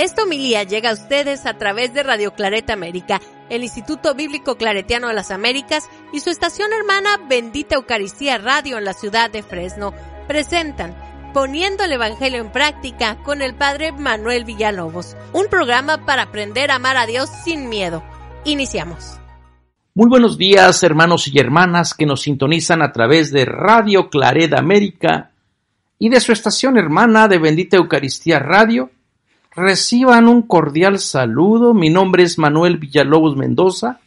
Esta homilía llega a ustedes a través de Radio Clareta América, el Instituto Bíblico Claretiano de las Américas y su estación hermana Bendita Eucaristía Radio en la ciudad de Fresno. Presentan Poniendo el Evangelio en Práctica con el Padre Manuel Villalobos, un programa para aprender a amar a Dios sin miedo. Iniciamos. Muy buenos días, hermanos y hermanas que nos sintonizan a través de Radio Claret América y de su estación hermana de Bendita Eucaristía Radio Reciban un cordial saludo. Mi nombre es Manuel Villalobos Mendoza.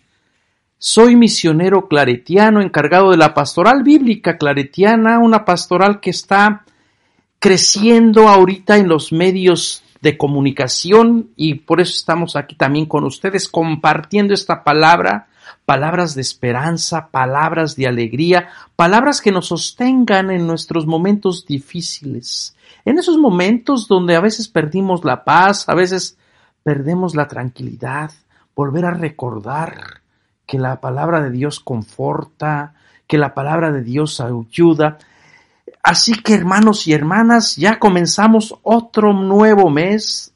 Soy misionero claretiano encargado de la pastoral bíblica claretiana, una pastoral que está creciendo ahorita en los medios de comunicación y por eso estamos aquí también con ustedes compartiendo esta palabra, palabras de esperanza, palabras de alegría, palabras que nos sostengan en nuestros momentos difíciles, en esos momentos donde a veces perdimos la paz, a veces perdemos la tranquilidad, volver a recordar que la palabra de Dios conforta, que la palabra de Dios ayuda. Así que hermanos y hermanas, ya comenzamos otro nuevo mes.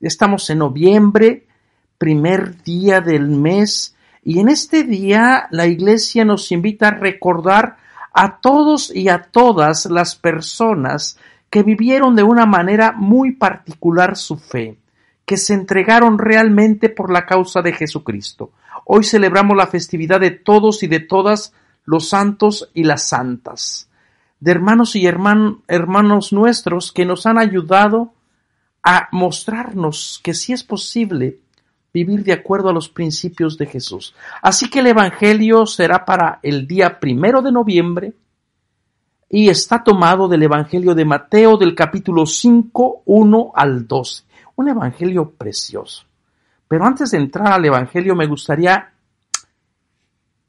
Estamos en noviembre, primer día del mes, y en este día la iglesia nos invita a recordar a todos y a todas las personas que vivieron de una manera muy particular su fe, que se entregaron realmente por la causa de Jesucristo. Hoy celebramos la festividad de todos y de todas los santos y las santas, de hermanos y hermanos nuestros que nos han ayudado a mostrarnos que sí es posible vivir de acuerdo a los principios de Jesús. Así que el Evangelio será para el día primero de noviembre, y está tomado del Evangelio de Mateo del capítulo 5, 1 al 12. Un evangelio precioso. Pero antes de entrar al evangelio me gustaría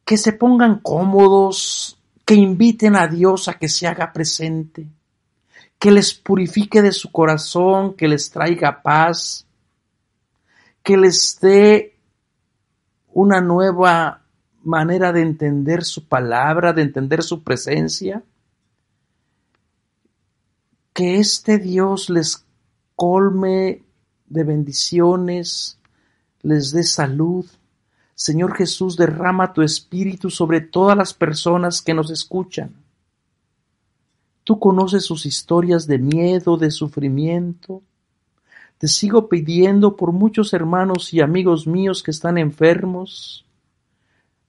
que se pongan cómodos, que inviten a Dios a que se haga presente, que les purifique de su corazón, que les traiga paz, que les dé una nueva manera de entender su palabra, de entender su presencia que este Dios les colme de bendiciones, les dé salud. Señor Jesús, derrama tu espíritu sobre todas las personas que nos escuchan. Tú conoces sus historias de miedo, de sufrimiento. Te sigo pidiendo por muchos hermanos y amigos míos que están enfermos.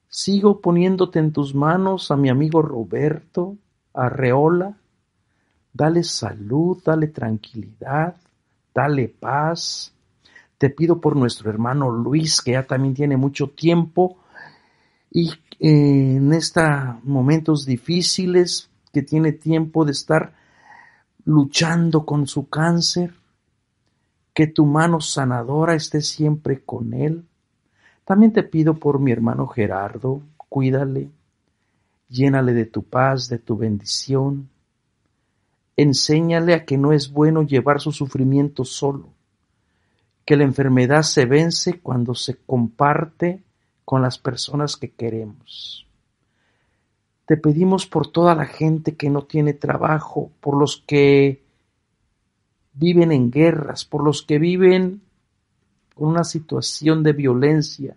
Sigo poniéndote en tus manos a mi amigo Roberto Arreola dale salud, dale tranquilidad, dale paz. Te pido por nuestro hermano Luis, que ya también tiene mucho tiempo y eh, en estos momentos difíciles, que tiene tiempo de estar luchando con su cáncer, que tu mano sanadora esté siempre con él. También te pido por mi hermano Gerardo, cuídale, llénale de tu paz, de tu bendición, Enséñale a que no es bueno llevar su sufrimiento solo, que la enfermedad se vence cuando se comparte con las personas que queremos. Te pedimos por toda la gente que no tiene trabajo, por los que viven en guerras, por los que viven con una situación de violencia,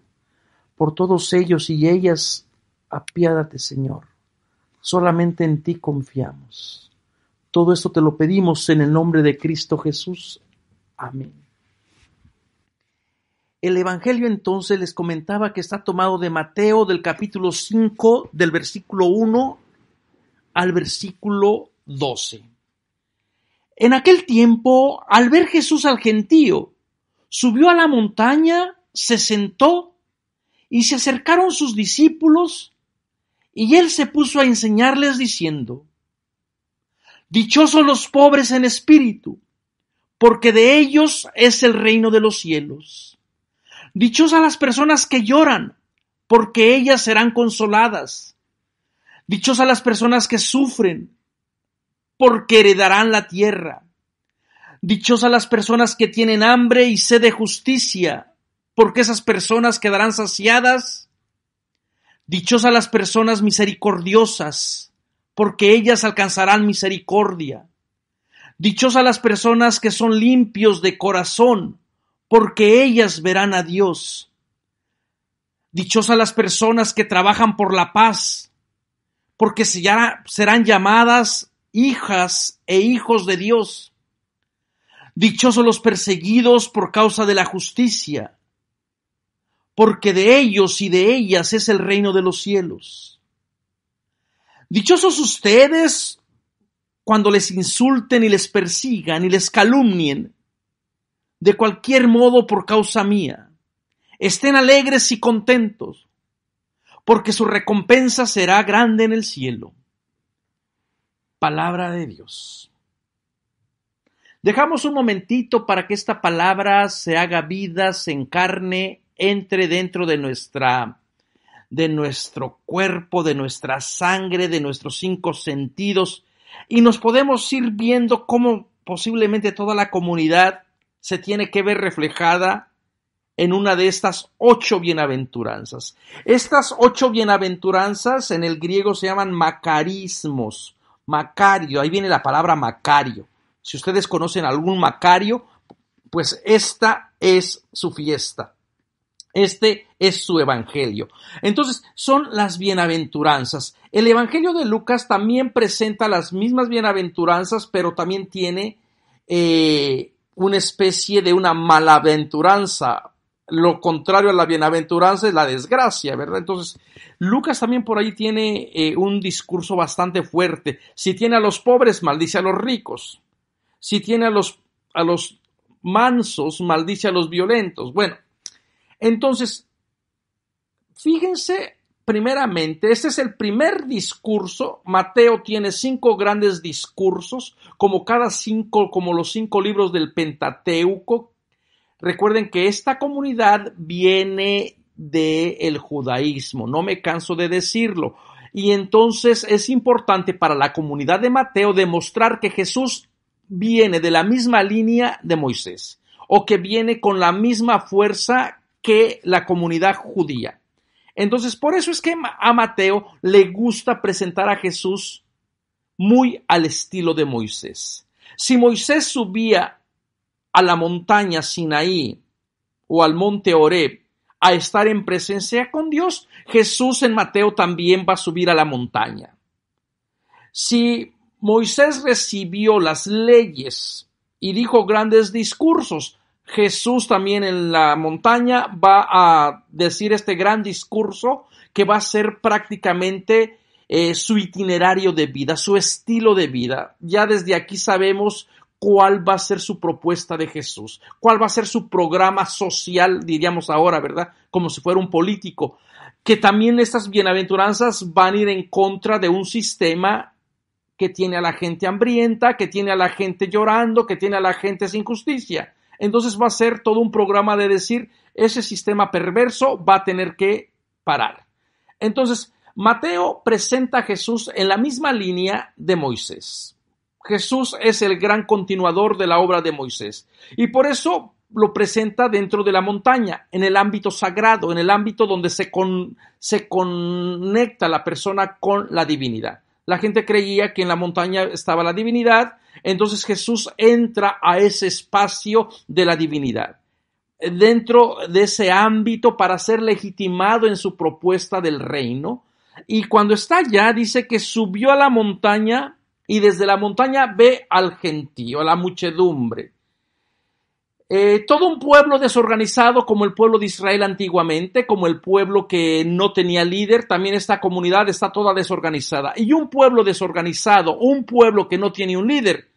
por todos ellos y ellas, apiádate, Señor. Solamente en ti confiamos. Todo esto te lo pedimos en el nombre de Cristo Jesús. Amén. El Evangelio entonces les comentaba que está tomado de Mateo del capítulo 5 del versículo 1 al versículo 12. En aquel tiempo, al ver Jesús al gentío, subió a la montaña, se sentó y se acercaron sus discípulos y él se puso a enseñarles diciendo, Dichosos los pobres en espíritu, porque de ellos es el reino de los cielos. Dichosas las personas que lloran, porque ellas serán consoladas. Dichosas las personas que sufren, porque heredarán la tierra. Dichosas las personas que tienen hambre y sed de justicia, porque esas personas quedarán saciadas. Dichosas las personas misericordiosas, porque ellas alcanzarán misericordia. Dichosas las personas que son limpios de corazón, porque ellas verán a Dios. Dichosas las personas que trabajan por la paz, porque serán llamadas hijas e hijos de Dios. Dichosos los perseguidos por causa de la justicia, porque de ellos y de ellas es el reino de los cielos. Dichosos ustedes cuando les insulten y les persigan y les calumnien de cualquier modo por causa mía. Estén alegres y contentos, porque su recompensa será grande en el cielo. Palabra de Dios. Dejamos un momentito para que esta palabra se haga vida, se encarne, entre dentro de nuestra de nuestro cuerpo, de nuestra sangre, de nuestros cinco sentidos, y nos podemos ir viendo cómo posiblemente toda la comunidad se tiene que ver reflejada en una de estas ocho bienaventuranzas. Estas ocho bienaventuranzas en el griego se llaman macarismos, macario, ahí viene la palabra macario. Si ustedes conocen algún macario, pues esta es su fiesta. Este es su Evangelio. Entonces, son las bienaventuranzas. El Evangelio de Lucas también presenta las mismas bienaventuranzas, pero también tiene eh, una especie de una malaventuranza. Lo contrario a la bienaventuranza es la desgracia, ¿verdad? Entonces, Lucas también por ahí tiene eh, un discurso bastante fuerte. Si tiene a los pobres, maldice a los ricos. Si tiene a los, a los mansos, maldice a los violentos. Bueno, entonces, fíjense primeramente, este es el primer discurso. Mateo tiene cinco grandes discursos, como cada cinco, como los cinco libros del Pentateuco. Recuerden que esta comunidad viene del judaísmo, no me canso de decirlo. Y entonces es importante para la comunidad de Mateo demostrar que Jesús viene de la misma línea de Moisés o que viene con la misma fuerza que la comunidad judía. Entonces, por eso es que a Mateo le gusta presentar a Jesús muy al estilo de Moisés. Si Moisés subía a la montaña Sinaí o al monte Horeb a estar en presencia con Dios, Jesús en Mateo también va a subir a la montaña. Si Moisés recibió las leyes y dijo grandes discursos, Jesús también en la montaña va a decir este gran discurso que va a ser prácticamente eh, su itinerario de vida, su estilo de vida. Ya desde aquí sabemos cuál va a ser su propuesta de Jesús, cuál va a ser su programa social, diríamos ahora, ¿verdad? Como si fuera un político, que también estas bienaventuranzas van a ir en contra de un sistema que tiene a la gente hambrienta, que tiene a la gente llorando, que tiene a la gente sin justicia entonces va a ser todo un programa de decir, ese sistema perverso va a tener que parar. Entonces, Mateo presenta a Jesús en la misma línea de Moisés. Jesús es el gran continuador de la obra de Moisés y por eso lo presenta dentro de la montaña, en el ámbito sagrado, en el ámbito donde se, se conecta la persona con la divinidad la gente creía que en la montaña estaba la divinidad, entonces Jesús entra a ese espacio de la divinidad dentro de ese ámbito para ser legitimado en su propuesta del reino. Y cuando está allá, dice que subió a la montaña y desde la montaña ve al gentío, a la muchedumbre. Eh, todo un pueblo desorganizado como el pueblo de Israel antiguamente, como el pueblo que no tenía líder, también esta comunidad está toda desorganizada. Y un pueblo desorganizado, un pueblo que no tiene un líder,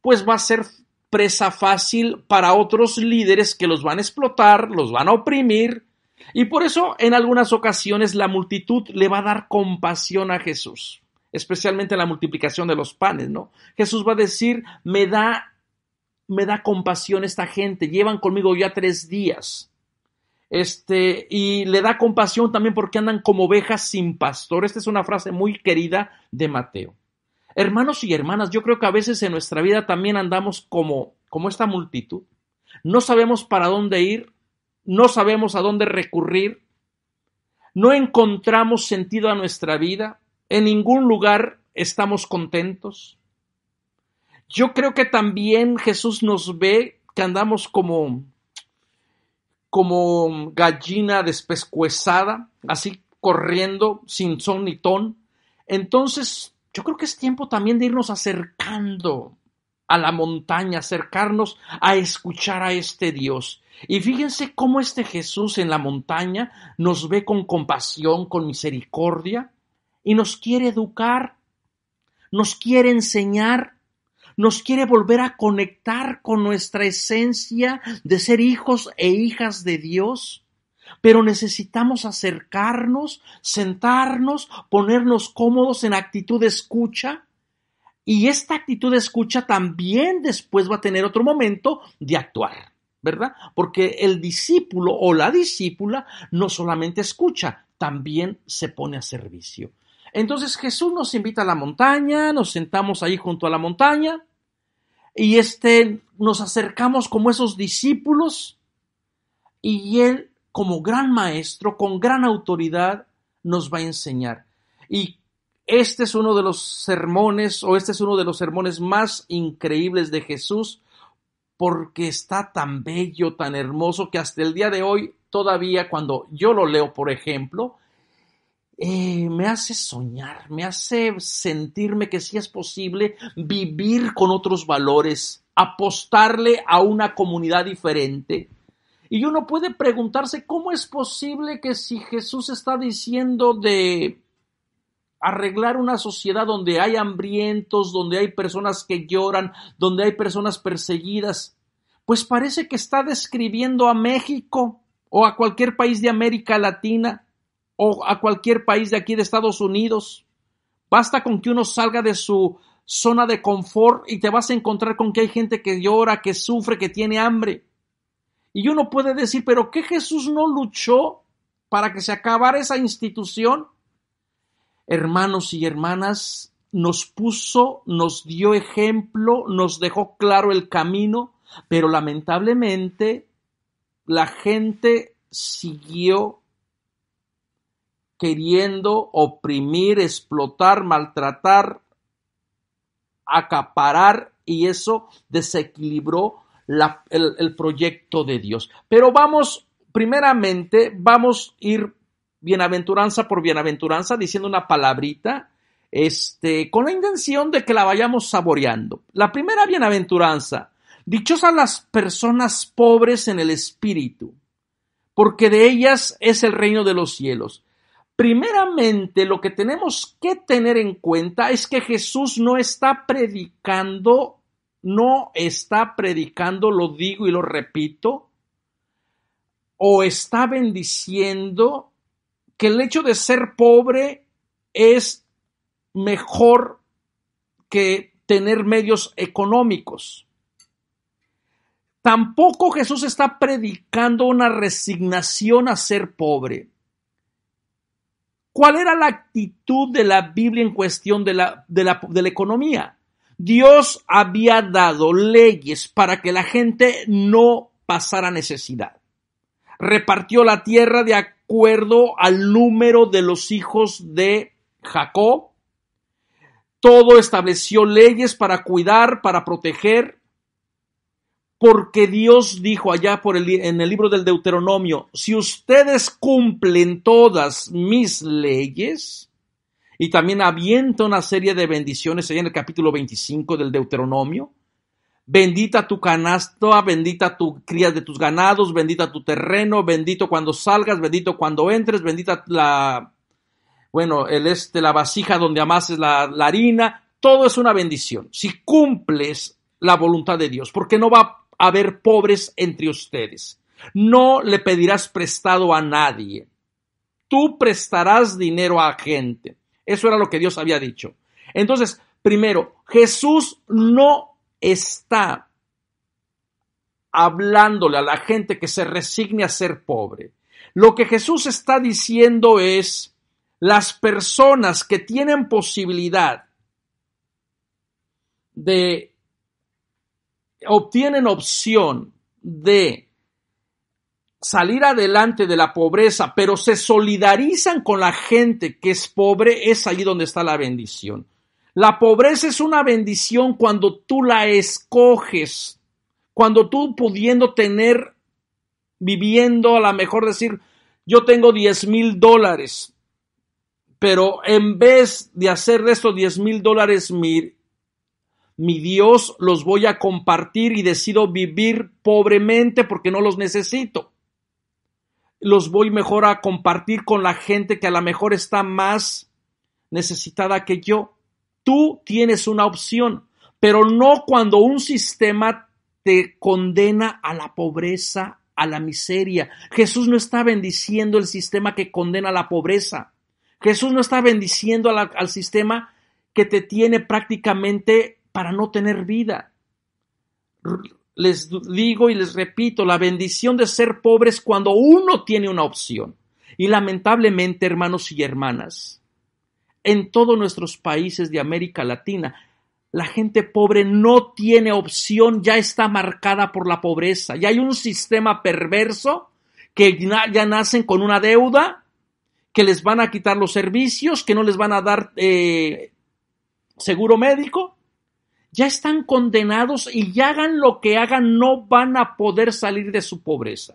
pues va a ser presa fácil para otros líderes que los van a explotar, los van a oprimir. Y por eso en algunas ocasiones la multitud le va a dar compasión a Jesús, especialmente la multiplicación de los panes, ¿no? Jesús va a decir, me da me da compasión esta gente, llevan conmigo ya tres días. Este, y le da compasión también porque andan como ovejas sin pastor. Esta es una frase muy querida de Mateo. Hermanos y hermanas, yo creo que a veces en nuestra vida también andamos como, como esta multitud. No sabemos para dónde ir, no sabemos a dónde recurrir, no encontramos sentido a nuestra vida, en ningún lugar estamos contentos, yo creo que también Jesús nos ve que andamos como como gallina despescuezada, así corriendo sin son ni ton. Entonces, yo creo que es tiempo también de irnos acercando a la montaña, acercarnos a escuchar a este Dios. Y fíjense cómo este Jesús en la montaña nos ve con compasión, con misericordia, y nos quiere educar, nos quiere enseñar, nos quiere volver a conectar con nuestra esencia de ser hijos e hijas de Dios. Pero necesitamos acercarnos, sentarnos, ponernos cómodos en actitud de escucha. Y esta actitud de escucha también después va a tener otro momento de actuar, ¿verdad? Porque el discípulo o la discípula no solamente escucha, también se pone a servicio. Entonces Jesús nos invita a la montaña, nos sentamos ahí junto a la montaña y este, nos acercamos como esos discípulos y Él como gran maestro, con gran autoridad, nos va a enseñar. Y este es uno de los sermones o este es uno de los sermones más increíbles de Jesús porque está tan bello, tan hermoso que hasta el día de hoy todavía cuando yo lo leo, por ejemplo, eh, me hace soñar, me hace sentirme que sí es posible vivir con otros valores, apostarle a una comunidad diferente. Y uno puede preguntarse cómo es posible que si Jesús está diciendo de arreglar una sociedad donde hay hambrientos, donde hay personas que lloran, donde hay personas perseguidas, pues parece que está describiendo a México o a cualquier país de América Latina o a cualquier país de aquí de Estados Unidos. Basta con que uno salga de su zona de confort y te vas a encontrar con que hay gente que llora, que sufre, que tiene hambre. Y uno puede decir, pero ¿qué Jesús no luchó para que se acabara esa institución? Hermanos y hermanas, nos puso, nos dio ejemplo, nos dejó claro el camino, pero lamentablemente la gente siguió queriendo oprimir, explotar, maltratar, acaparar y eso desequilibró el, proyecto de Dios. Pero vamos, primeramente, vamos a ir bienaventuranza por bienaventuranza diciendo una palabrita, este, con la intención de que la vayamos saboreando. La primera bienaventuranza, dichosas las personas pobres en el espíritu, porque de ellas es el reino de los cielos. Primeramente, lo que tenemos que tener en cuenta es que Jesús no está predicando, no está predicando, lo digo y lo repito, o está bendiciendo que el hecho de ser pobre es mejor que tener medios económicos. Tampoco Jesús está predicando una resignación a ser pobre. ¿Cuál era la actitud de la Biblia en cuestión de la, de la economía? Dios había dado leyes para que la gente no pasara necesidad. Repartió la tierra de acuerdo al número de los hijos de Jacob. Todo estableció leyes para cuidar, para proteger, porque Dios dijo allá en el libro del Deuteronomio, si ustedes cumplen todas mis leyes, y también avienta una serie de bendiciones allá en el capítulo 25 del Deuteronomio, bendita tu canasta, bendita tu cría de tus ganados, bendita tu terreno, bendito cuando salgas, bendito cuando entres, bendita la, bueno, el este, la vasija donde amases la, la harina, todo es una bendición. Si cumples la voluntad de Dios, porque no va haber pobres entre ustedes. No le pedirás prestado a nadie. Tú prestarás dinero a gente. Eso era lo que Dios había dicho. Entonces, primero, Jesús no está hablándole a la gente que se resigne a ser pobre. Lo que Jesús está diciendo es, las personas que tienen posibilidad de obtienen opción de salir adelante de la pobreza, pero se solidarizan con la gente que es pobre, es allí donde está la bendición. La pobreza es una bendición cuando tú la escoges, cuando tú pudiendo tener, viviendo, a lo mejor decir, yo tengo 10 mil dólares, pero en vez de hacer de estos 10 mil dólares mi Dios los voy a compartir y decido vivir pobremente porque no los necesito. Los voy mejor a compartir con la gente que a lo mejor está más necesitada que yo. Tú tienes una opción, pero no cuando un sistema te condena a la pobreza, a la miseria. Jesús no está bendiciendo el sistema que condena a la pobreza. Jesús no está bendiciendo al sistema que te tiene prácticamente para no tener vida. Les digo y les repito, la bendición de ser pobres, cuando uno tiene una opción. Y lamentablemente, hermanos y hermanas, en todos nuestros países de América Latina, la gente pobre no tiene opción, ya está marcada por la pobreza. Y hay un sistema perverso que ya nacen con una deuda, que les van a quitar los servicios, que no les van a dar eh, seguro médico, ya están condenados y ya hagan lo que hagan, no van a poder salir de su pobreza.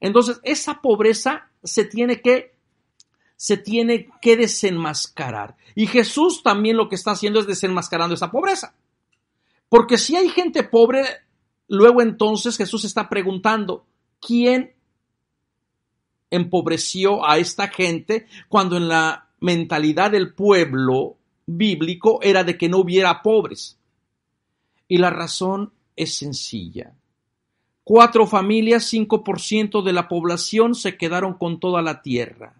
Entonces, esa pobreza se tiene que se tiene que desenmascarar. Y Jesús también lo que está haciendo es desenmascarando esa pobreza. Porque si hay gente pobre, luego entonces Jesús está preguntando, ¿quién empobreció a esta gente cuando en la mentalidad del pueblo bíblico era de que no hubiera pobres? Y la razón es sencilla. Cuatro familias, 5% de la población se quedaron con toda la tierra.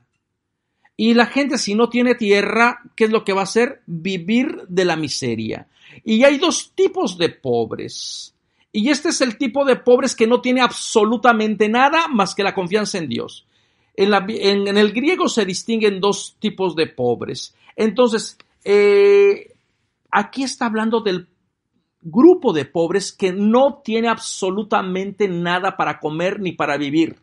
Y la gente si no tiene tierra, ¿qué es lo que va a hacer? Vivir de la miseria. Y hay dos tipos de pobres. Y este es el tipo de pobres que no tiene absolutamente nada más que la confianza en Dios. En, el griego se distinguen dos tipos de pobres. Entonces, eh, aquí está hablando del grupo de pobres que no tiene absolutamente nada para comer ni para vivir.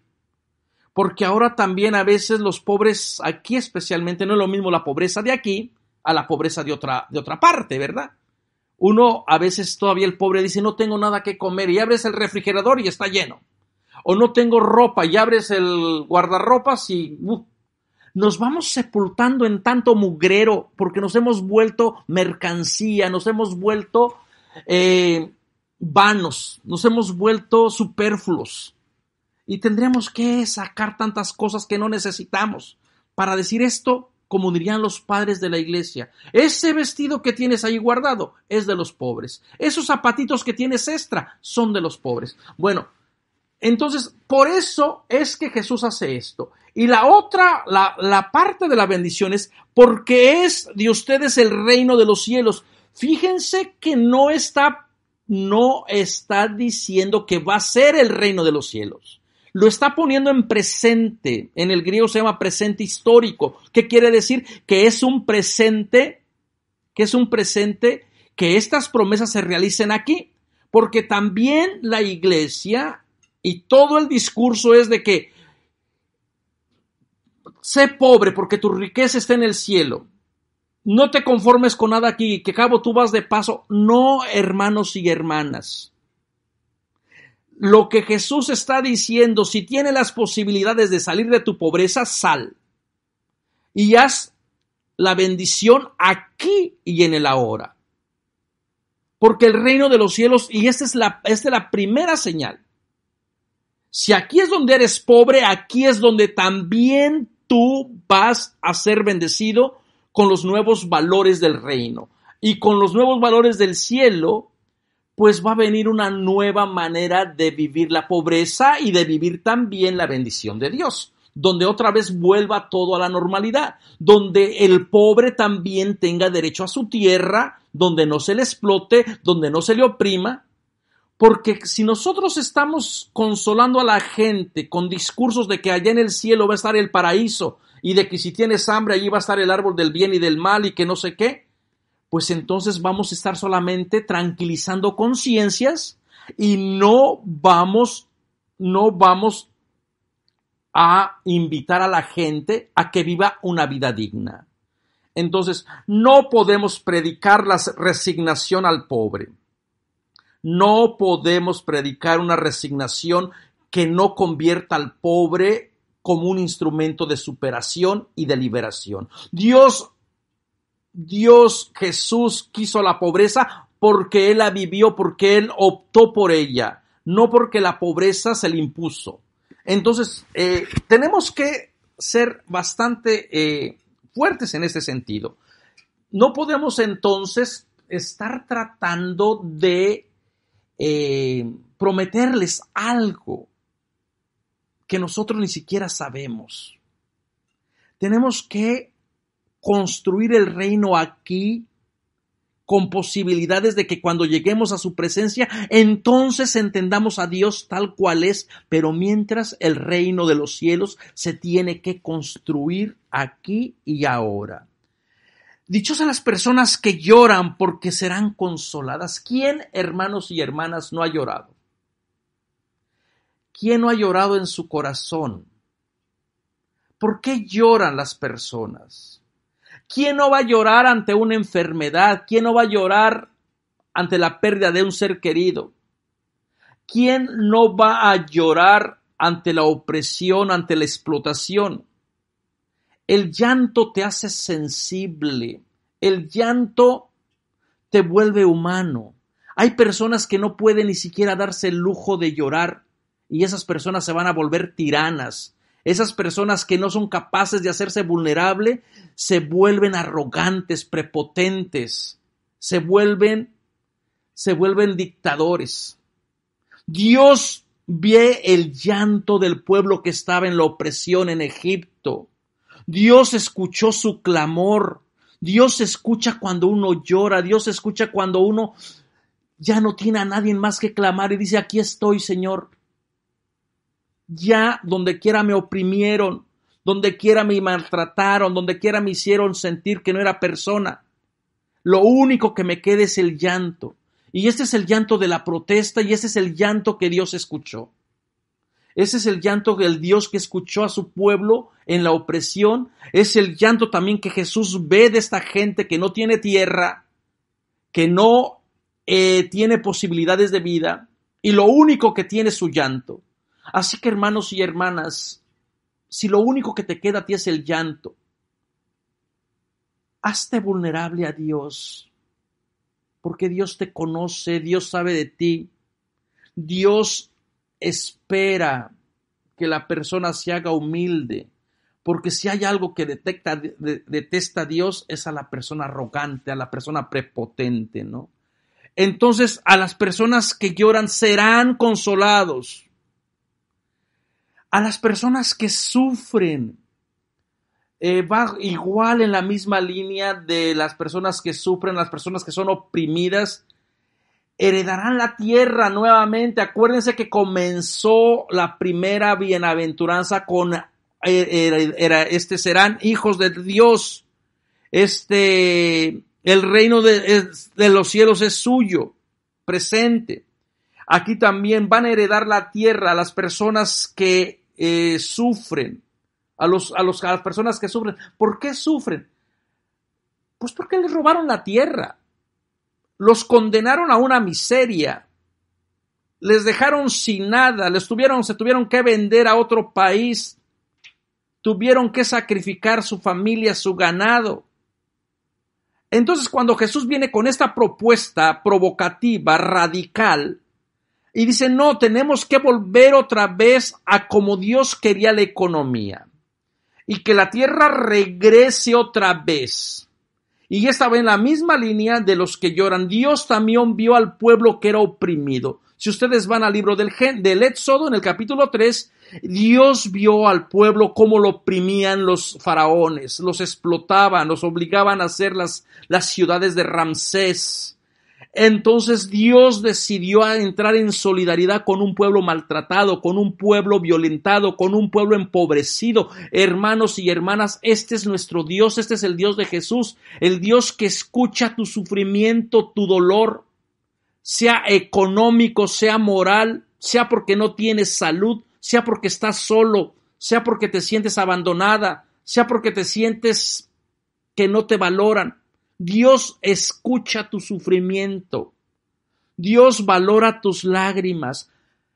Porque ahora también a veces los pobres, aquí especialmente, no es lo mismo la pobreza de aquí a la pobreza de otra, de otra parte, ¿verdad? Uno a veces todavía el pobre dice no tengo nada que comer y abres el refrigerador y está lleno. O no tengo ropa y abres el guardarropa y uh, nos vamos sepultando en tanto mugrero porque nos hemos vuelto mercancía, nos hemos vuelto eh, vanos, nos hemos vuelto superfluos y tendremos que sacar tantas cosas que no necesitamos para decir esto, como dirían los padres de la iglesia. Ese vestido que tienes ahí guardado es de los pobres. Esos zapatitos que tienes extra son de los pobres. Bueno, entonces, por eso es que Jesús hace esto. Y la otra, la, la, parte de la bendición es porque es de ustedes el reino de los cielos. Fíjense que no está, no está diciendo que va a ser el reino de los cielos. Lo está poniendo en presente. En el griego se llama presente histórico. ¿Qué quiere decir? Que es un presente, que es un presente, que estas promesas se realicen aquí. Porque también la iglesia y todo el discurso es de que sé pobre porque tu riqueza está en el cielo. No te conformes con nada aquí, que cabo tú vas de paso. No, hermanos y hermanas. Lo que Jesús está diciendo, si tiene las posibilidades de salir de tu pobreza, sal. Y haz la bendición aquí y en el ahora. Porque el reino de los cielos, y esta es la, esta es la primera señal. Si aquí es donde eres pobre, aquí es donde también tú vas a ser bendecido con los nuevos valores del reino. Y con los nuevos valores del cielo, pues va a venir una nueva manera de vivir la pobreza y de vivir también la bendición de Dios donde otra vez vuelva todo a la normalidad, donde el pobre también tenga derecho a su tierra, donde no se le explote, donde no se le oprima, porque si nosotros estamos consolando a la gente con discursos de que allá en el cielo va a estar el paraíso, y de que si tienes hambre allí va a estar el árbol del bien y del mal y que no sé qué, pues entonces vamos a estar solamente tranquilizando conciencias y no vamos, no vamos a invitar a la gente a que viva una vida digna. Entonces, no podemos predicar la resignación al pobre. No podemos predicar una resignación que no convierta al pobre como un instrumento de superación y de liberación. Dios, Dios Jesús quiso la pobreza porque Él la vivió, porque Él optó por ella, no porque la pobreza se le impuso. Entonces, eh, tenemos que ser bastante eh, fuertes en ese sentido. No podemos entonces estar tratando de eh, prometerles algo que nosotros ni siquiera sabemos. Tenemos que construir el reino aquí con posibilidades de que cuando lleguemos a su presencia, entonces entendamos a Dios tal cual es, pero mientras el reino de los cielos se tiene que construir aquí y ahora. Dichosas las personas que lloran porque serán consoladas. ¿Quién, hermanos y hermanas, no ha llorado? ¿Quién no ha llorado en su corazón? ¿Por qué lloran las personas? ¿Quién no va a llorar ante una enfermedad? ¿Quién no va a llorar ante la pérdida de un ser querido? ¿Quién no va a llorar ante la opresión, ante la explotación? El llanto te hace sensible. El llanto te vuelve humano. Hay personas que no pueden ni siquiera darse el lujo de llorar y esas personas se van a volver tiranas. Esas personas que no son capaces de hacerse vulnerable se vuelven arrogantes, prepotentes, se vuelven se vuelven dictadores. Dios ve el llanto del pueblo que estaba en la opresión en Egipto. Dios escuchó su clamor. Dios escucha cuando uno llora, Dios escucha cuando uno ya no tiene a nadie más que clamar y dice, aquí estoy, Señor, ya donde quiera me oprimieron, donde quiera me maltrataron, donde quiera me hicieron sentir que no era persona. Lo único que me queda es el llanto. Y este es el llanto de la protesta y ese es el llanto que Dios escuchó. Ese es el llanto del Dios que escuchó a su pueblo en la opresión. Es el llanto también que Jesús ve de esta gente que no tiene tierra, que no eh, tiene posibilidades de vida y lo único que tiene es su llanto. Así que hermanos y hermanas, si lo único que te queda a ti es el llanto, hazte vulnerable a Dios, porque Dios te conoce, Dios sabe de ti, Dios espera que la persona se haga humilde, porque si hay algo que detesta a Dios es a la persona arrogante, a la persona prepotente, ¿no? Entonces, a las personas que lloran serán consolados a las personas que sufren. Eh, va igual en la misma línea de las personas que sufren, las personas que son oprimidas. Heredarán la tierra nuevamente. Acuérdense que comenzó la primera bienaventuranza con eh, este serán hijos de Dios. Este el reino de, de los cielos es suyo, presente. Aquí también van a heredar la tierra las personas que eh, sufren, a, los, a, los, las personas que sufren. ¿Por qué sufren? Pues porque les robaron la tierra, los condenaron a una miseria, les dejaron sin nada, les tuvieron, se tuvieron que vender a otro país, tuvieron que sacrificar su familia, su ganado. Entonces, cuando Jesús viene con esta propuesta provocativa, radical, y dice, no, tenemos que volver otra vez a como Dios quería la economía. Y que la tierra regrese otra vez. Y estaba en la misma línea de los que lloran. Dios también vio al pueblo que era oprimido. Si ustedes van al libro del, del Éxodo, en el capítulo 3, Dios vio al pueblo cómo lo oprimían los faraones, los explotaban, los obligaban a hacer las, las ciudades de Ramsés entonces Dios decidió entrar en solidaridad con un pueblo maltratado, con un pueblo violentado, con un pueblo empobrecido. Hermanos y hermanas, este es nuestro Dios, este es el Dios de Jesús, el Dios que escucha tu sufrimiento, tu dolor, sea económico, sea moral, sea porque no tienes salud, sea porque estás solo, sea porque te sientes abandonada, sea porque te sientes que no te valoran. Dios escucha tu sufrimiento. Dios valora tus lágrimas.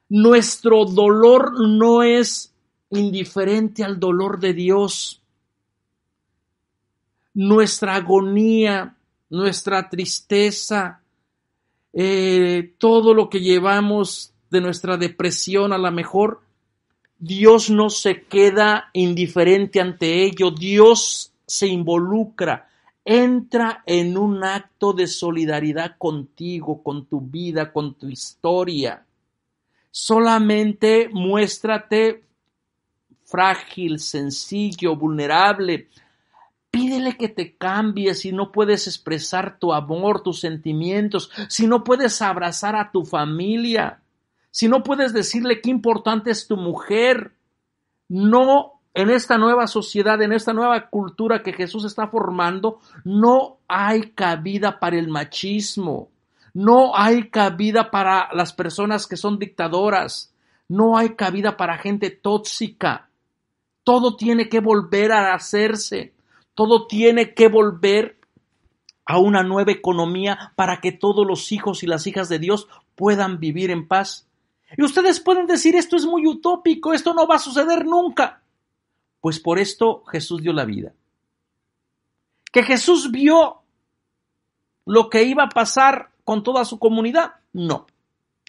Nuestro dolor no es indiferente al dolor de Dios. Nuestra agonía, nuestra tristeza, eh, todo lo que llevamos de nuestra depresión a la mejor, Dios no se queda indiferente ante ello, Dios se involucra, entra en un acto de solidaridad contigo, con tu vida, con tu historia. Solamente muéstrate frágil, sencillo, vulnerable. Pídele que te cambie si no puedes expresar tu amor, tus sentimientos, si no puedes abrazar a tu familia, si no puedes decirle qué importante es tu mujer. No en esta nueva sociedad, en esta nueva cultura que Jesús está formando, no hay cabida para el machismo, no hay cabida para las personas que son dictadoras, no hay cabida para gente tóxica. Todo tiene que volver a hacerse, todo tiene que volver a una nueva economía para que todos los hijos y las hijas de Dios puedan vivir en paz. Y ustedes pueden decir, esto es muy utópico, esto no va a suceder nunca. Pues por esto Jesús dio la vida. Que Jesús vio lo que iba a pasar con toda su comunidad. No.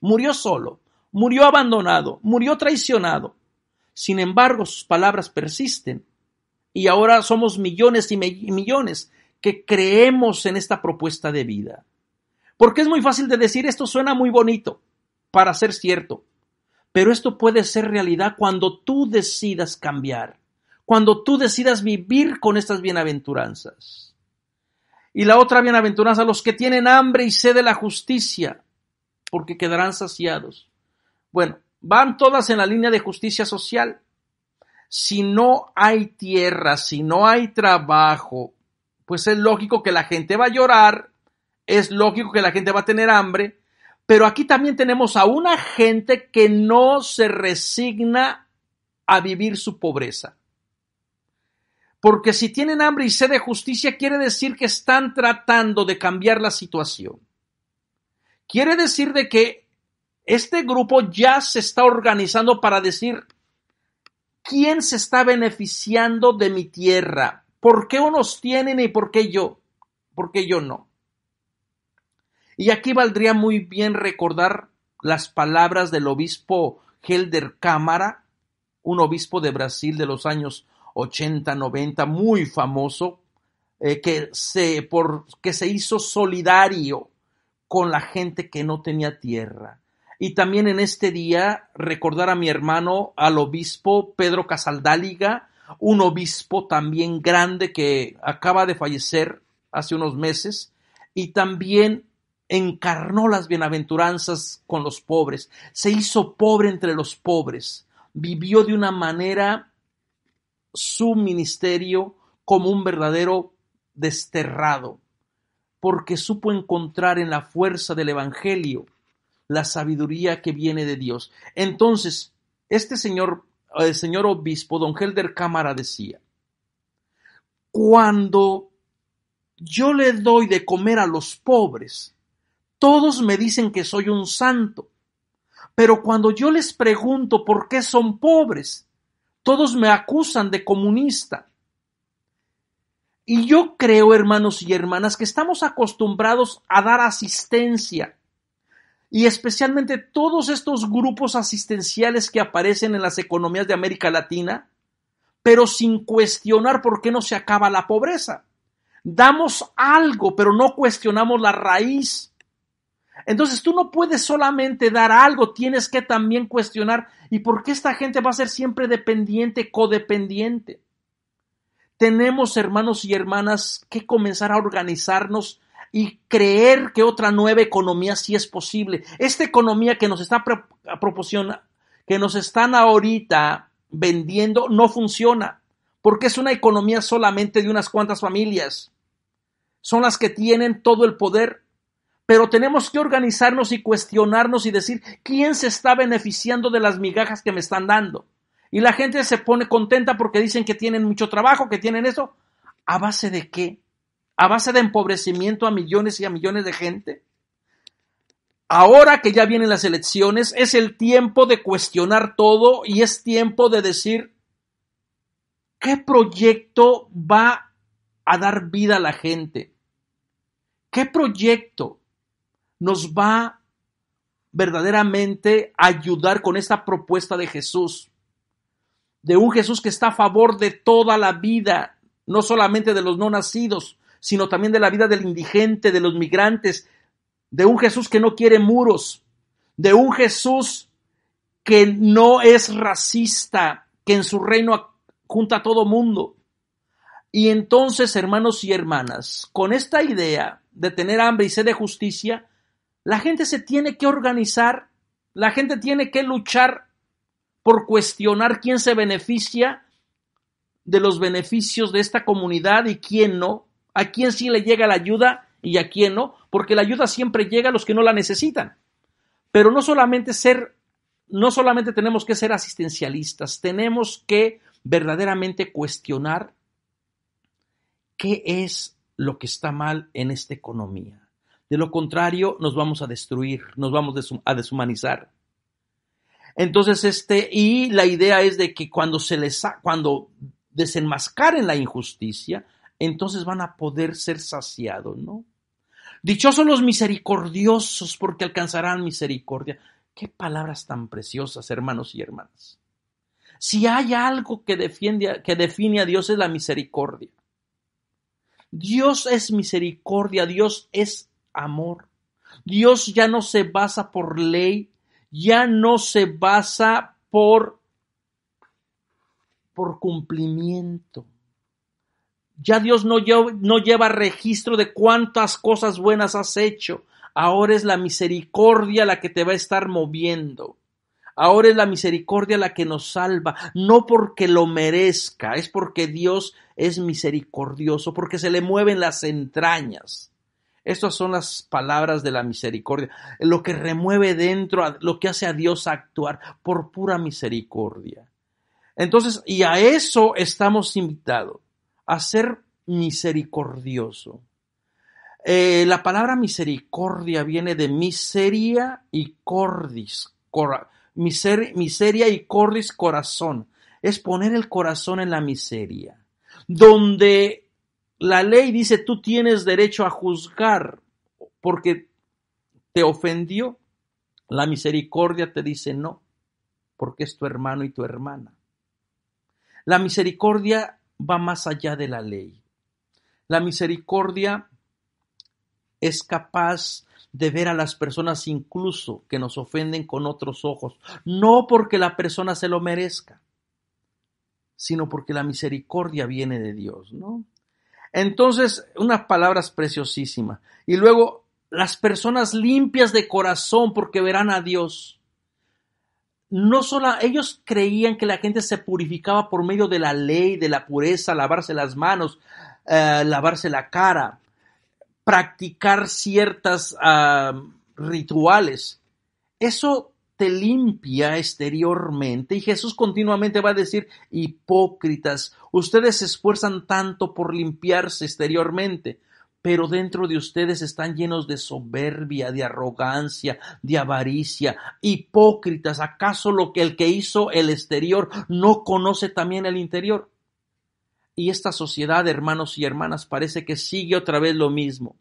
Murió solo, murió abandonado, murió traicionado. Sin embargo, sus palabras persisten. Y ahora somos millones y millones que creemos en esta propuesta de vida. Porque es muy fácil de decir, esto suena muy bonito para ser cierto, pero esto puede ser realidad cuando tú decidas cambiar cuando tú decidas vivir con estas bienaventuranzas. Y la otra bienaventuranza, los que tienen hambre y sed de la justicia, porque quedarán saciados. Bueno, van todas en la línea de justicia social. Si no hay tierra, si no hay trabajo, pues es lógico que la gente va a llorar, es lógico que la gente va a tener hambre, pero aquí también tenemos a una gente que no se resigna a vivir su pobreza porque si tienen hambre y sed de justicia quiere decir que están tratando de cambiar la situación. Quiere decir de que este grupo ya se está organizando para decir quién se está beneficiando de mi tierra, por qué unos tienen y por qué yo, por qué yo no. Y aquí valdría muy bien recordar las palabras del obispo Helder Cámara, un obispo de Brasil de los años 80-90, muy famoso, eh, que, se, por, que se hizo solidario con la gente que no tenía tierra. Y también en este día recordar a mi hermano, al obispo Pedro Casaldáliga, un obispo también grande que acaba de fallecer hace unos meses, y también encarnó las bienaventuranzas con los pobres, se hizo pobre entre los pobres, vivió de una manera su ministerio como un verdadero desterrado, porque supo encontrar en la fuerza del Evangelio la sabiduría que viene de Dios. Entonces, este señor, el señor obispo, don Helder Cámara, decía, cuando yo le doy de comer a los pobres, todos me dicen que soy un santo, pero cuando yo les pregunto por qué son pobres, todos me acusan de comunista. Y yo creo, hermanos y hermanas, que estamos acostumbrados a dar asistencia. Y especialmente todos estos grupos asistenciales que aparecen en las economías de América Latina, pero sin cuestionar por qué no se acaba la pobreza. Damos algo, pero no cuestionamos la raíz entonces tú no puedes solamente dar algo, tienes que también cuestionar, ¿y por qué esta gente va a ser siempre dependiente, codependiente? Tenemos, hermanos y hermanas, que comenzar a organizarnos y creer que otra nueva economía sí es posible. Esta economía que nos está proporciona, que nos están ahorita vendiendo, no funciona, porque es una economía solamente de unas cuantas familias. Son las que tienen todo el poder pero tenemos que organizarnos y cuestionarnos y decir quién se está beneficiando de las migajas que me están dando. Y la gente se pone contenta porque dicen que tienen mucho trabajo, que tienen eso. ¿A base de qué? ¿A base de empobrecimiento a millones y a millones de gente? Ahora que ya vienen las elecciones, es el tiempo de cuestionar todo y es tiempo de decir qué proyecto va a dar vida a la gente. ¿Qué proyecto? nos va verdaderamente a ayudar con esta propuesta de Jesús, de un Jesús que está a favor de toda la vida, no solamente de los no nacidos, sino también de la vida del indigente, de los migrantes, de un Jesús que no quiere muros, de un Jesús que no es racista, que en su reino junta a todo mundo. Y entonces, hermanos y hermanas, con esta idea de tener hambre y sed de justicia, la gente se tiene que organizar, la gente tiene que luchar por cuestionar quién se beneficia de los beneficios de esta comunidad y quién no, a quién sí le llega la ayuda y a quién no, porque la ayuda siempre llega a los que no la necesitan. Pero no solamente ser, no solamente tenemos que ser asistencialistas, tenemos que verdaderamente cuestionar qué es lo que está mal en esta economía. De lo contrario, nos vamos a destruir, nos vamos a deshumanizar. Entonces, este, y la idea es de que cuando se les, cuando desenmascaren la injusticia, entonces van a poder ser saciados, ¿no? Dichosos los misericordiosos porque alcanzarán misericordia. Qué palabras tan preciosas, hermanos y hermanas. Si hay algo que, defiende, que define a Dios es la misericordia. Dios es misericordia, Dios es amor. Dios ya no se basa por ley, ya no se basa por, por cumplimiento. Ya Dios no no lleva registro de cuántas cosas buenas has hecho. Ahora es la misericordia la que te va a estar moviendo. Ahora es la misericordia la que nos salva, no porque lo merezca, es porque Dios es misericordioso, porque se le mueven las entrañas. Estas son las palabras de la misericordia, lo que remueve dentro, lo que hace a Dios actuar por pura misericordia. Entonces, y a eso estamos invitados, a ser misericordioso. Eh, la palabra misericordia viene de miseria y cordis, miseria y cordis corazón. Es poner el corazón en la miseria, donde la ley dice, tú tienes derecho a juzgar porque te ofendió. La misericordia te dice no, porque es tu hermano y tu hermana. La misericordia va más allá de la ley. La misericordia es capaz de ver a las personas incluso que nos ofenden con otros ojos, no porque la persona se lo merezca, sino porque la misericordia viene de Dios, ¿no? Entonces, unas palabras preciosísimas. Y luego, las personas limpias de corazón porque verán a Dios. No solo ellos creían que la gente se purificaba por medio de la ley, de la pureza, lavarse las manos, eh, lavarse la cara, practicar ciertas ah, rituales. Eso limpia exteriormente. Y Jesús continuamente va a decir, hipócritas, ustedes se esfuerzan tanto por limpiarse exteriormente, pero dentro de ustedes están llenos de soberbia, de arrogancia, de avaricia, hipócritas. ¿Acaso lo que el que hizo el exterior no conoce también el interior? Y esta sociedad, hermanos y hermanas, parece que sigue otra vez lo mismo.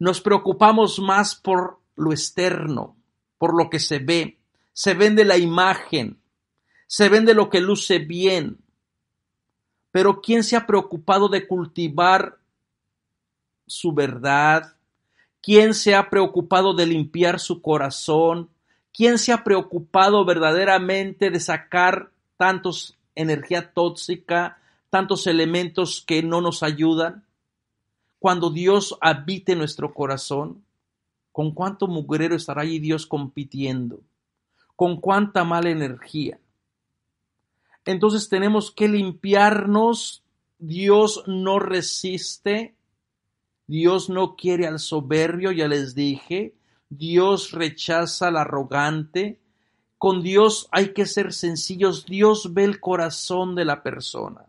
Nos preocupamos más por lo externo, por lo que se ve, se vende la imagen, se vende lo que luce bien. Pero ¿quién se ha preocupado de cultivar su verdad? ¿Quién se ha preocupado de limpiar su corazón? ¿Quién se ha preocupado verdaderamente de sacar tantos energía tóxica, tantos elementos que no nos ayudan? Cuando Dios habite nuestro corazón, ¿con cuánto mugrero estará ahí Dios compitiendo? con cuánta mala energía. Entonces tenemos que limpiarnos. Dios no resiste. Dios no quiere al soberbio, ya les dije. Dios rechaza al arrogante. Con Dios hay que ser sencillos. Dios ve el corazón de la persona.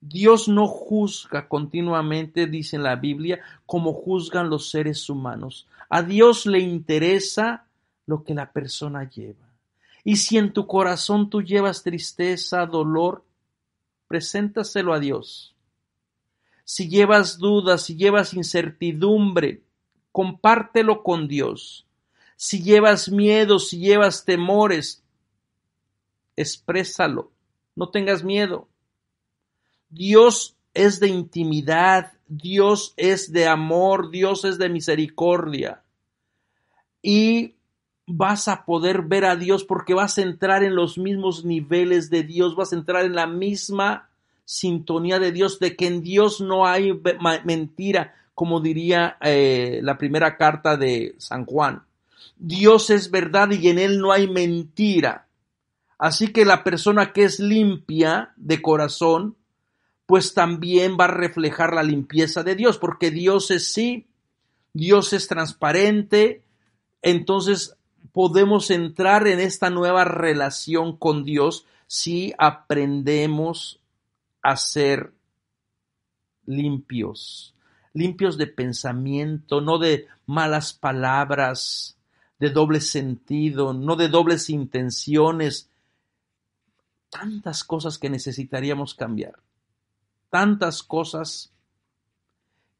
Dios no juzga continuamente, dice la Biblia, como juzgan los seres humanos. A Dios le interesa lo que la persona lleva. Y si en tu corazón tú llevas tristeza, dolor, preséntaselo a Dios. Si llevas dudas, si llevas incertidumbre, compártelo con Dios. Si llevas miedo, si llevas temores, exprésalo. No tengas miedo. Dios es de intimidad, Dios es de amor, Dios es de misericordia. Y vas a poder ver a Dios porque vas a entrar en los mismos niveles de Dios, vas a entrar en la misma sintonía de Dios, de que en Dios no hay mentira, como diría eh, la primera carta de San Juan. Dios es verdad y en Él no hay mentira. Así que la persona que es limpia de corazón, pues también va a reflejar la limpieza de Dios, porque Dios es sí, Dios es transparente, entonces podemos entrar en esta nueva relación con Dios si aprendemos a ser limpios, limpios de pensamiento, no de malas palabras, de doble sentido, no de dobles intenciones. Tantas cosas que necesitaríamos cambiar, tantas cosas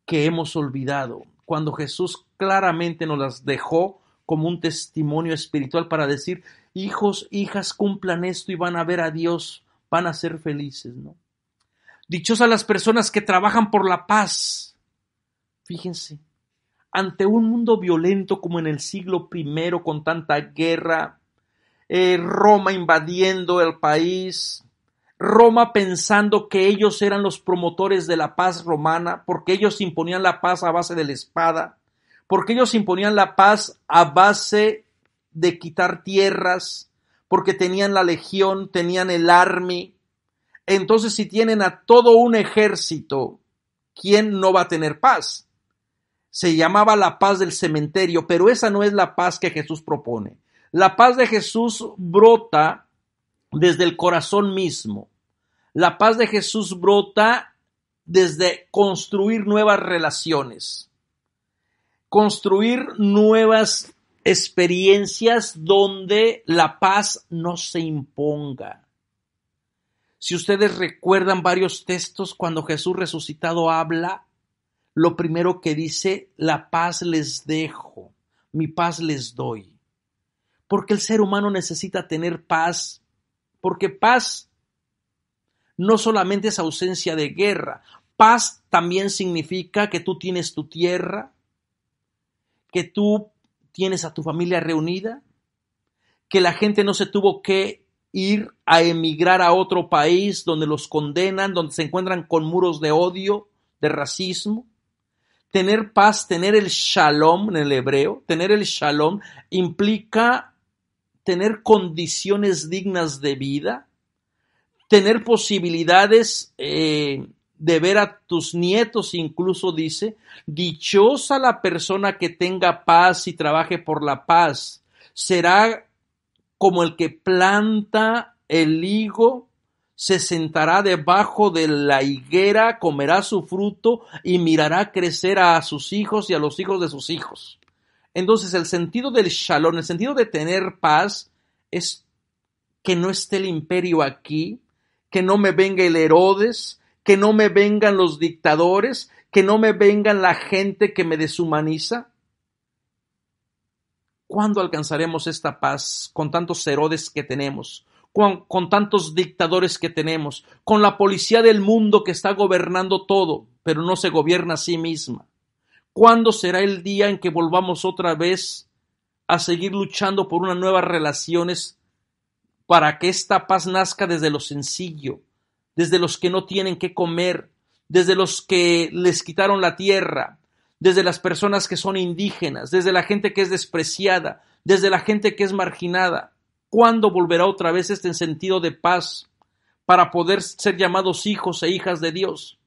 que hemos olvidado, cuando Jesús claramente nos las dejó como un testimonio espiritual para decir, hijos, hijas, cumplan esto y van a ver a Dios, van a ser felices, ¿no? Dichosas las personas que trabajan por la paz. Fíjense, ante un mundo violento como en el siglo I, con tanta guerra, eh, Roma invadiendo el país, Roma pensando que ellos eran los promotores de la paz romana, porque ellos imponían la paz a base de la espada, porque ellos imponían la paz a base de quitar tierras, porque tenían la legión, tenían el army. Entonces, si tienen a todo un ejército, ¿quién no va a tener paz? Se llamaba la paz del cementerio, pero esa no es la paz que Jesús propone. La paz de Jesús brota desde el corazón mismo. La paz de Jesús brota desde construir nuevas relaciones construir nuevas experiencias donde la paz no se imponga. Si ustedes recuerdan varios textos, cuando Jesús resucitado habla, lo primero que dice, la paz les dejo, mi paz les doy. Porque el ser humano necesita tener paz, porque paz no solamente es ausencia de guerra, paz también significa que tú tienes tu tierra, que tú tienes a tu familia reunida, que la gente no se tuvo que ir a emigrar a otro país donde los condenan, donde se encuentran con muros de odio, de racismo. Tener paz, tener el shalom en el hebreo, tener el shalom implica tener condiciones dignas de vida, tener posibilidades eh, de ver a tus nietos, incluso dice, dichosa la persona que tenga paz y trabaje por la paz, será como el que planta el higo, se sentará debajo de la higuera, comerá su fruto y mirará crecer a sus hijos y a los hijos de sus hijos. Entonces el sentido del shalom, el sentido de tener paz, es que no esté el imperio aquí, que no me venga el Herodes, que no me vengan los dictadores, que no me vengan la gente que me deshumaniza. ¿Cuándo alcanzaremos esta paz con tantos herodes que tenemos, con, con, tantos dictadores que tenemos, con la policía del mundo que está gobernando todo, pero no se gobierna a sí misma? ¿Cuándo será el día en que volvamos otra vez a seguir luchando por unas nuevas relaciones para que esta paz nazca desde lo sencillo, desde los que no tienen qué comer, desde los que les quitaron la tierra, desde las personas que son indígenas, desde la gente que es despreciada, desde la gente que es marginada. ¿Cuándo volverá otra vez este sentido de paz para poder ser llamados hijos e hijas de Dios?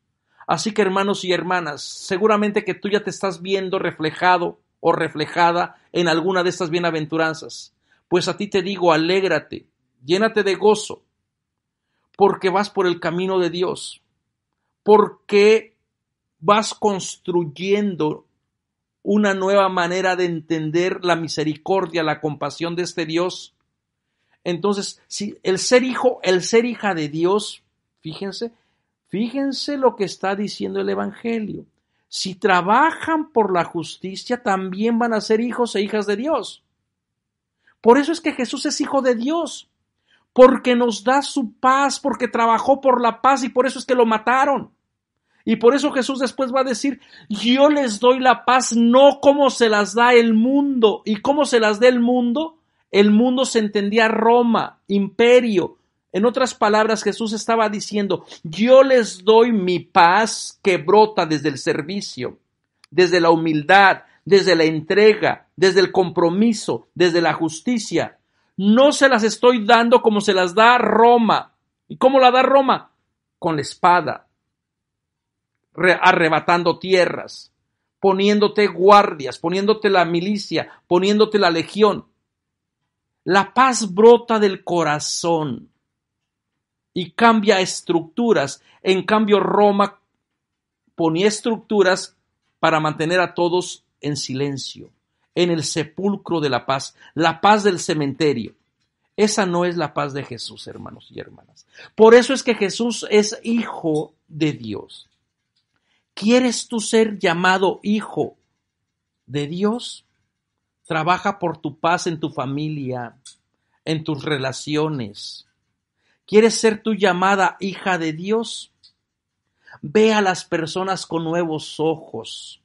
Así que hermanos y hermanas, seguramente que tú ya te estás viendo reflejado o reflejada en alguna de estas bienaventuranzas. Pues a ti te digo, alégrate, llénate de gozo, porque vas por el camino de Dios, porque vas construyendo una nueva manera de entender la misericordia, la compasión de este Dios. Entonces, si el ser hijo, el ser hija de Dios, fíjense, fíjense lo que está diciendo el Evangelio. Si trabajan por la justicia, también van a ser hijos e hijas de Dios. Por eso es que Jesús es hijo de Dios, porque nos da su paz, porque trabajó por la paz y por eso es que lo mataron. Y por eso Jesús después va a decir, yo les doy la paz no como se las da el mundo. ¿Y cómo se las da el mundo? El mundo se entendía Roma, imperio. En otras palabras, Jesús estaba diciendo, yo les doy mi paz que brota desde el servicio, desde la humildad, desde la entrega, desde el compromiso, desde la justicia, no se las estoy dando como se las da Roma. ¿Y cómo la da Roma? Con la espada, arrebatando tierras, poniéndote guardias, poniéndote la milicia, poniéndote la legión. La paz brota del corazón y cambia estructuras. En cambio, Roma ponía estructuras para mantener a todos en silencio en el sepulcro de la paz, la paz del cementerio. Esa no es la paz de Jesús, hermanos y hermanas. Por eso es que Jesús es hijo de Dios. ¿Quieres tú ser llamado hijo de Dios? Trabaja por tu paz en tu familia, en tus relaciones. ¿Quieres ser tu llamada hija de Dios? Ve a las personas con nuevos ojos.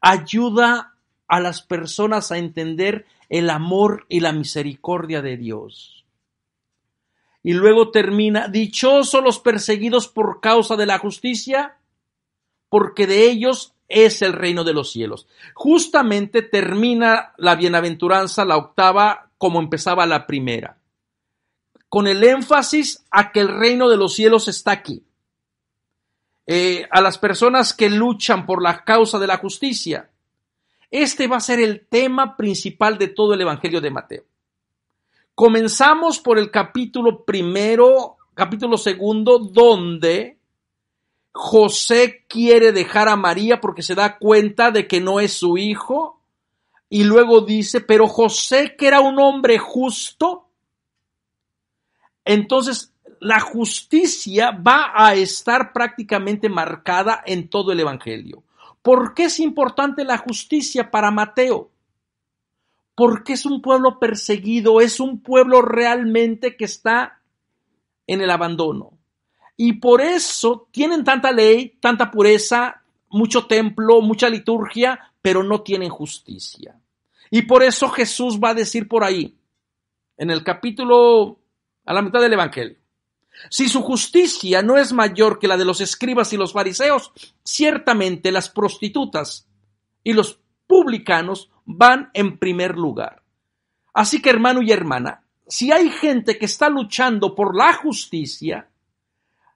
Ayuda a las personas a entender el amor y la misericordia de Dios. Y luego termina, dichosos los perseguidos por causa de la justicia, porque de ellos es el reino de los cielos. Justamente termina la bienaventuranza, la octava, como empezaba la primera, con el énfasis a que el reino de los cielos está aquí. Eh, a las personas que luchan por la causa de la justicia, este va a ser el tema principal de todo el Evangelio de Mateo. Comenzamos por el capítulo primero, capítulo segundo, donde José quiere dejar a María porque se da cuenta de que no es su hijo. Y luego dice, pero José, que era un hombre justo, entonces la justicia va a estar prácticamente marcada en todo el Evangelio. ¿Por qué es importante la justicia para Mateo? Porque es un pueblo perseguido, es un pueblo realmente que está en el abandono. Y por eso tienen tanta ley, tanta pureza, mucho templo, mucha liturgia, pero no tienen justicia. Y por eso Jesús va a decir por ahí, en el capítulo, a la mitad del Evangelio, si su justicia no es mayor que la de los escribas y los fariseos, ciertamente las prostitutas y los publicanos van en primer lugar. Así que hermano y hermana, si hay gente que está luchando por la justicia,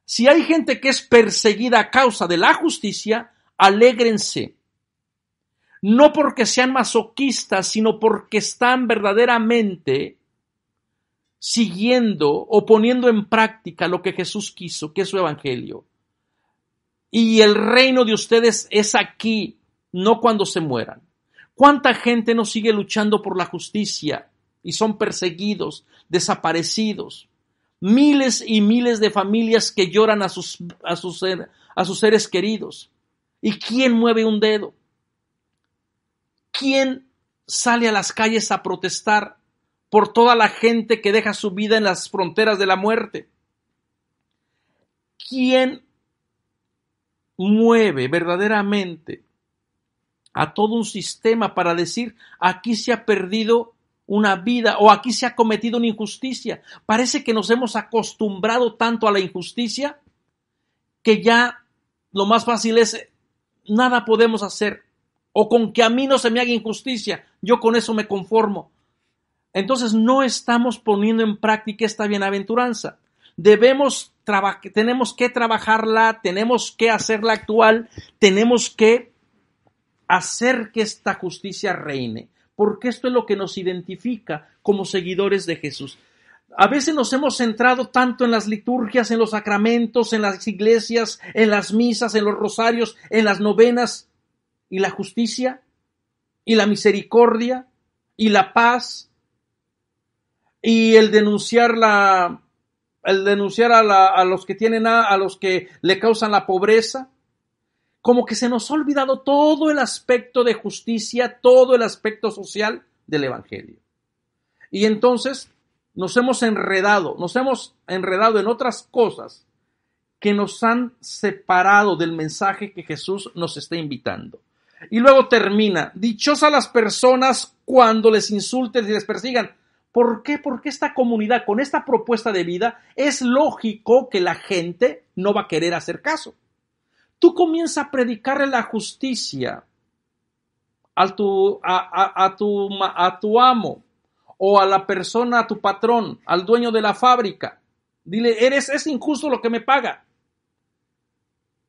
si hay gente que es perseguida a causa de la justicia, alégrense. No porque sean masoquistas, sino porque están verdaderamente siguiendo o poniendo en práctica lo que Jesús quiso, que es su evangelio. Y el reino de ustedes es aquí, no cuando se mueran. ¿Cuánta gente no sigue luchando por la justicia y son perseguidos, desaparecidos? Miles y miles de familias que lloran a sus, a a sus seres queridos. ¿Y quién mueve un dedo? ¿Quién sale a las calles a protestar por toda la gente que deja su vida en las fronteras de la muerte. ¿Quién mueve verdaderamente a todo un sistema para decir aquí se ha perdido una vida o aquí se ha cometido una injusticia? Parece que nos hemos acostumbrado tanto a la injusticia que ya lo más fácil es nada podemos hacer o con que a mí no se me haga injusticia, yo con eso me conformo entonces no estamos poniendo en práctica esta bienaventuranza. Debemos, tenemos que trabajarla, tenemos que hacerla actual, tenemos que hacer que esta justicia reine, porque esto es lo que nos identifica como seguidores de Jesús. A veces nos hemos centrado tanto en las liturgias, en los sacramentos, en las iglesias, en las misas, en los rosarios, en las novenas, y la justicia, y la misericordia, y la paz, y el denunciar la el denunciar a, a los que tienen los que le causan la pobreza como que se nos ha olvidado todo el aspecto de justicia, todo el aspecto social del Evangelio. Y entonces nos hemos enredado, nos hemos enredado en otras cosas que nos han separado del mensaje que Jesús nos está invitando. Y luego termina, dichosa las personas cuando les insulten y les persigan. ¿Por qué? Porque esta comunidad, con esta propuesta de vida, es lógico que la gente no va a querer hacer caso. Tú comienza a predicarle la justicia a tu, a, tu, a tu amo o a la persona, a tu patrón, al dueño de la fábrica. Dile, eres, es injusto lo que me paga.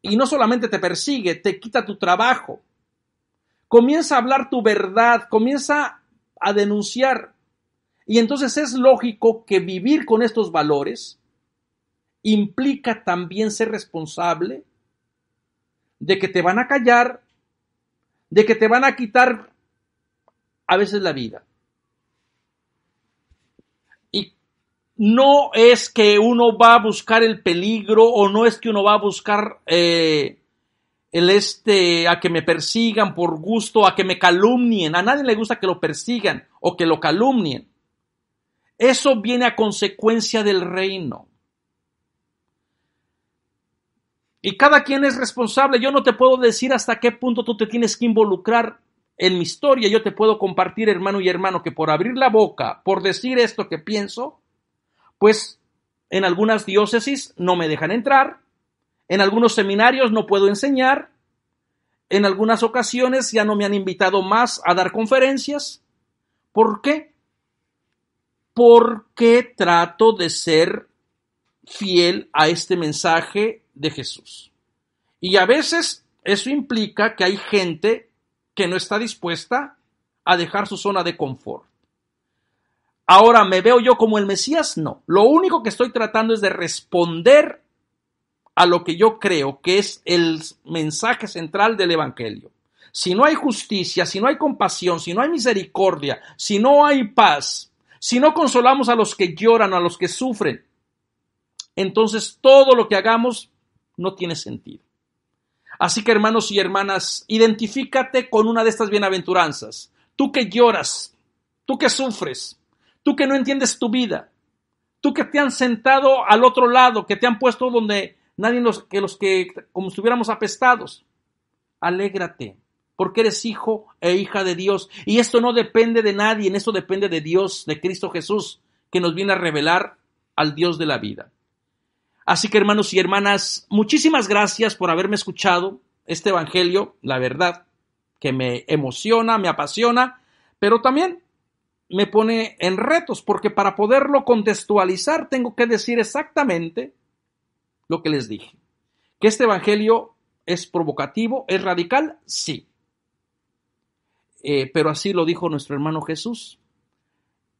Y no solamente te persigue, te quita tu trabajo. Comienza a hablar tu verdad, comienza a denunciar y entonces es lógico que vivir con estos valores implica también ser responsable de que te van a callar, de que te van a quitar a veces la vida. Y no es que uno va a buscar el peligro o no es que uno va a buscar eh, el este a que me persigan por gusto, a que me calumnien. A nadie le gusta que lo persigan o que lo calumnien. Eso viene a consecuencia del reino. Y cada quien es responsable. Yo no te puedo decir hasta qué punto tú te tienes que involucrar en mi historia. Yo te puedo compartir, hermano y hermano, que por abrir la boca, por decir esto que pienso, pues en algunas diócesis no me dejan entrar, en algunos seminarios no puedo enseñar, en algunas ocasiones ya no me han invitado más a dar conferencias. ¿Por qué? ¿Por qué trato de ser fiel a este mensaje de Jesús. Y a veces eso implica que hay gente que no está dispuesta a dejar su zona de confort. Ahora, ¿me veo yo como el Mesías? No. Lo único que estoy tratando es de responder a lo que yo creo que es el mensaje central del Evangelio. Si no hay justicia, si no hay compasión, si no hay misericordia, si no hay paz, si no consolamos a los que lloran, a los que sufren, entonces todo lo que hagamos no tiene sentido. Así que hermanos y hermanas, identifícate con una de estas bienaventuranzas. Tú que lloras, tú que sufres, tú que no entiendes tu vida, tú que te han sentado al otro lado, que te han puesto donde nadie los que los que como estuviéramos apestados. Alégrate, porque eres hijo e hija de Dios. Y esto no depende de nadie, en esto depende de Dios, de Cristo Jesús, que nos viene a revelar al Dios de la vida. Así que hermanos y hermanas, muchísimas gracias por haberme escuchado este Evangelio, la verdad, que me emociona, me apasiona, pero también me pone en retos, porque para poderlo contextualizar tengo que decir exactamente lo que les dije. ¿Que este Evangelio es provocativo, es radical? Sí. Eh, pero así lo dijo nuestro hermano Jesús.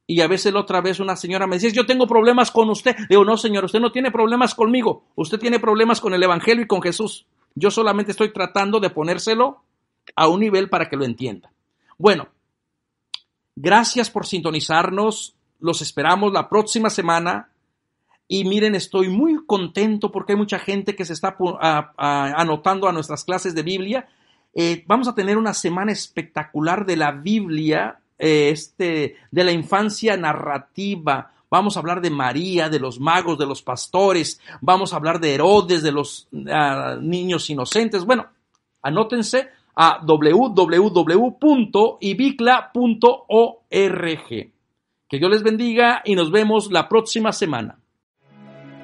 Y a veces la otra vez una señora me dice yo tengo problemas con usted. digo, no, señor, usted no tiene problemas conmigo. Usted tiene problemas con el Evangelio y con Jesús. Yo solamente estoy tratando de ponérselo a un nivel para que lo entienda. Bueno, gracias por sintonizarnos. Los esperamos la próxima semana. Y miren, estoy muy contento porque hay mucha gente que se está anotando a nuestras clases de Biblia. Eh, vamos a tener una semana espectacular de la Biblia, eh, este, de la infancia narrativa. Vamos a hablar de María, de los magos, de los pastores. Vamos a hablar de Herodes, de los ah, niños inocentes. Bueno, anótense a www.ibicla.org. Que Dios les bendiga y nos vemos la próxima semana.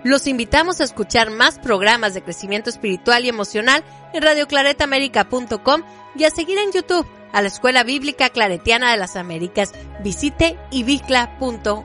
Los invitamos a escuchar más programas de crecimiento espiritual y emocional en radioclaretamerica.com y a seguir en YouTube a la Escuela Bíblica Claretiana de las Américas. Visite ibicla.org.